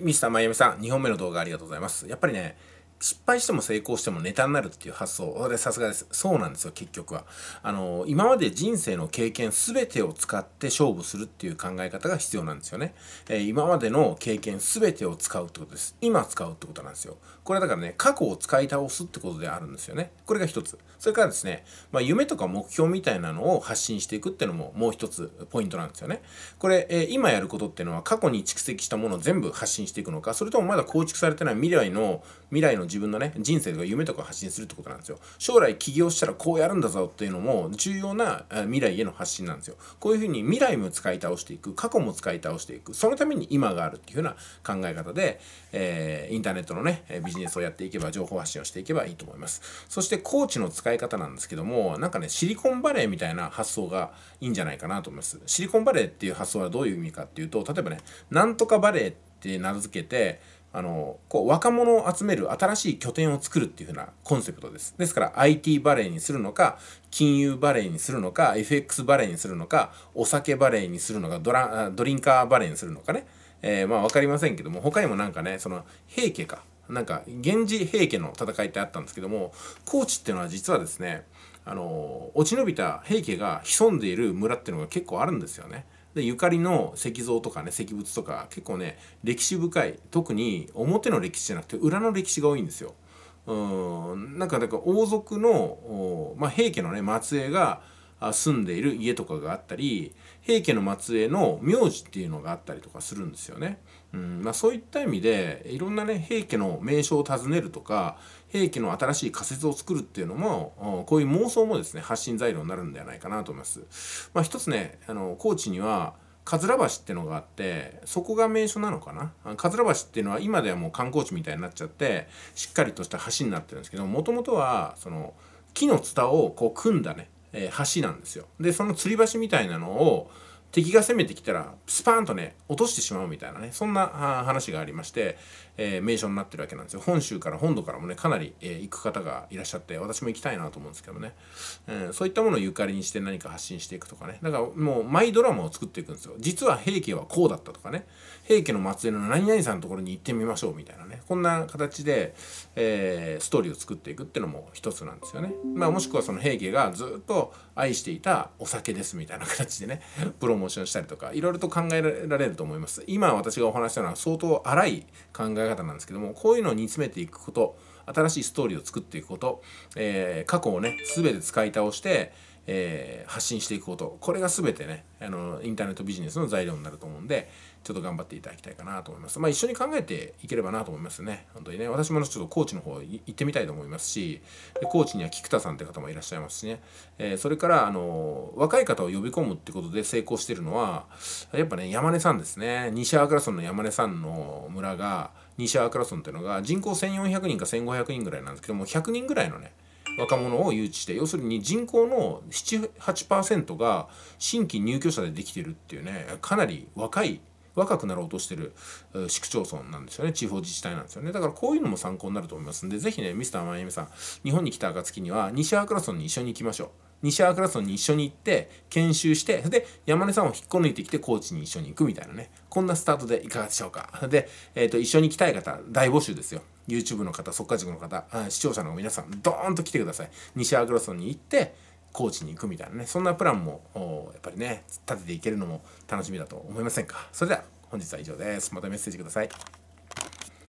ミスターマイアミさん、2本目の動画ありがとうございます。やっぱりね、失敗しても成功してもネタになるっていう発想。で、さすがです。そうなんですよ、結局は。あの、今まで人生の経験すべてを使って勝負するっていう考え方が必要なんですよね。えー、今までの経験すべてを使うってことです。今使うってことなんですよ。これだからね、過去を使い倒すってことであるんですよね。これが一つ。それからですね、まあ、夢とか目標みたいなのを発信していくっていうのももう一つポイントなんですよね。これ、えー、今やることっていうのは過去に蓄積したものを全部発信していくのか、それともまだ構築されてない未来の、未来の自分のね人生とか夢とか発信するってことなんですよ将来起業したらこうやるんだぞっていうのも重要な未来への発信なんですよこういうふうに未来も使い倒していく過去も使い倒していくそのために今があるっていうような考え方で、えー、インターネットのねビジネスをやっていけば情報発信をしていけばいいと思いますそしてコーチの使い方なんですけどもなんかねシリコンバレーみたいな発想がいいんじゃないかなと思いますシリコンバレーっていう発想はどういう意味かっていうと例えばねなんとかバレーってって名付けてあのこう若者を集める新しい拠点を作るっていうふうなコンセプトです。ですから IT バレーにするのか金融バレーにするのか FX バレーにするのかお酒バレーにするのかドラドリンカーバレーにするのかね、えー、まあ分かりませんけども他にもなんかねその平家かなんか源氏平家の戦いってあったんですけども高知っていうのは実はですねあの落ち延びた平家が潜んでいる村っていうのが結構あるんですよね。でゆかりの石像とかね石仏とか結構ね歴史深い特に表の歴史じゃなくて裏の歴史が多いんですよ。うんなんかだから王族の、まあ、平家のね末裔が住んでいる家とかがあったり平家の末裔の名字っていうのがあったりとかするんですよね。うんまあ、そういった意味でいろんなね平家の名称を尋ねるとか平家の新しい仮説を作るっていうのもこういう妄想もですね発信材料になるんではないかなと思います。まあ、一つねあの高知には桂橋ってのがあってそこが名所なのかな桂橋っていうのは今ではもう観光地みたいになっちゃってしっかりとした橋になってるんですけどもともとはその木のツタをこう組んだね橋なんですよ。でその吊り橋みたいなのを敵が攻めてきたらスパーンとね落としてしまうみたいなねそんな話がありまして、えー、名所になってるわけなんですよ本州から本土からもねかなり、えー、行く方がいらっしゃって私も行きたいなと思うんですけどね、えー、そういったものをゆかりにして何か発信していくとかねだからもうマイドラマを作っていくんですよ実は平家はこうだったとかね平家の末裔の何々さんのところに行ってみましょうみたいなねこんな形で、えー、ストーリーを作っていくっていうのも一つなんですよねまあもしくはその平家がずっと愛していたお酒ですみたいな形でねプロモーションしたりとかいろいろと考えられると思います今私がお話したのは相当荒い考え方なんですけどもこういうのを煮詰めていくこと新しいストーリーを作っていくこと、えー、過去をね全て使い倒してえー、発信していくことこれが全てねあのインターネットビジネスの材料になると思うんでちょっと頑張っていただきたいかなと思いますまあ一緒に考えていければなと思いますね本当にね私もちょっと高知の方行ってみたいと思いますし高知には菊田さんって方もいらっしゃいますしね、えー、それからあの若い方を呼び込むってことで成功してるのはやっぱね山根さんですね西アークラソンの山根さんの村が西アークラソンっていうのが人口1400人か1500人ぐらいなんですけども100人ぐらいのね若者を誘致して要するに人口の78%が新規入居者でできてるっていうねかなり若い若くなろうとしてる市区町村なんですよね地方自治体なんですよねだからこういうのも参考になると思いますんで是非ねミスターマイミさん日本に来た暁には西アークラソンに一緒に行きましょう。西アークラストンに一緒に行って研修してで山根さんを引っこ抜いてきて高知に一緒に行くみたいなねこんなスタートでいかがでしょうかで、えーと、一緒に行きたい方大募集ですよ YouTube の方即稼塾の方視聴者の皆さんドーンと来てください西アークラストンに行って高知に行くみたいなねそんなプランもやっぱりね立てていけるのも楽しみだと思いませんかそれでは本日は以上ですまたメッセージください